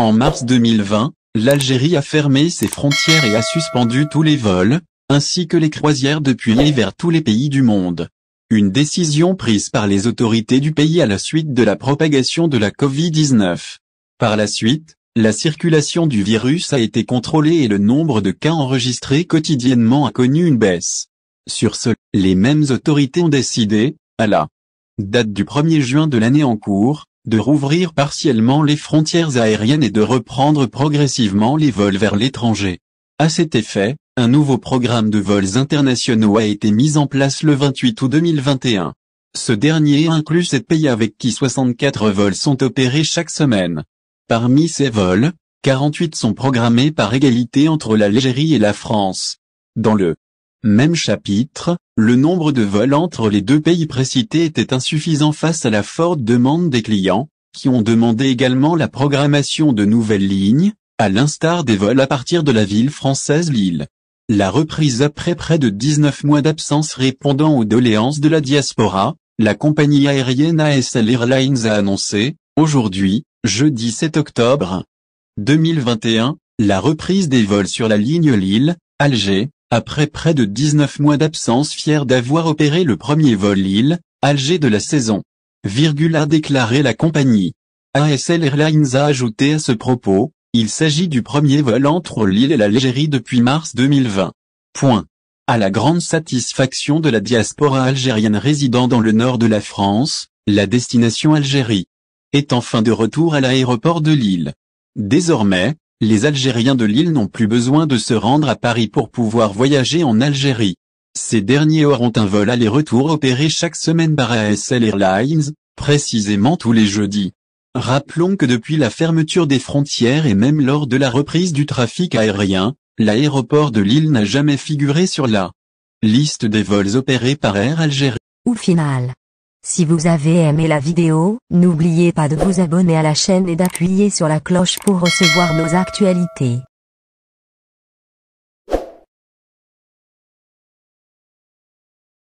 En mars 2020, l'Algérie a fermé ses frontières et a suspendu tous les vols, ainsi que les croisières depuis et vers tous les pays du monde. Une décision prise par les autorités du pays à la suite de la propagation de la Covid-19. Par la suite, la circulation du virus a été contrôlée et le nombre de cas enregistrés quotidiennement a connu une baisse. Sur ce, les mêmes autorités ont décidé, à la date du 1er juin de l'année en cours, de rouvrir partiellement les frontières aériennes et de reprendre progressivement les vols vers l'étranger. À cet effet, un nouveau programme de vols internationaux a été mis en place le 28 août 2021. Ce dernier inclut sept pays avec qui 64 vols sont opérés chaque semaine. Parmi ces vols, 48 sont programmés par égalité entre l'Algérie et la France. Dans le même chapitre, le nombre de vols entre les deux pays précités était insuffisant face à la forte demande des clients, qui ont demandé également la programmation de nouvelles lignes, à l'instar des vols à partir de la ville française Lille. La reprise après près de 19 mois d'absence répondant aux doléances de la diaspora, la compagnie aérienne ASL Airlines a annoncé, aujourd'hui, jeudi 7 octobre 2021, la reprise des vols sur la ligne Lille, Alger, après près de 19 mois d'absence fier d'avoir opéré le premier vol Lille, Alger de la saison. Virgule a déclaré la compagnie. ASL Airlines a ajouté à ce propos, il s'agit du premier vol entre Lille et l'Algérie depuis mars 2020. Point. À la grande satisfaction de la diaspora algérienne résidant dans le nord de la France, la destination Algérie est enfin de retour à l'aéroport de Lille. Désormais, les Algériens de Lille n'ont plus besoin de se rendre à Paris pour pouvoir voyager en Algérie. Ces derniers auront un vol aller-retour opéré chaque semaine par ASL Airlines, précisément tous les jeudis. Rappelons que depuis la fermeture des frontières et même lors de la reprise du trafic aérien, l'aéroport de Lille n'a jamais figuré sur la liste des vols opérés par Air Algérie. ou final, si vous avez aimé la vidéo, n'oubliez pas de vous abonner à la chaîne et d'appuyer sur la cloche pour recevoir nos actualités.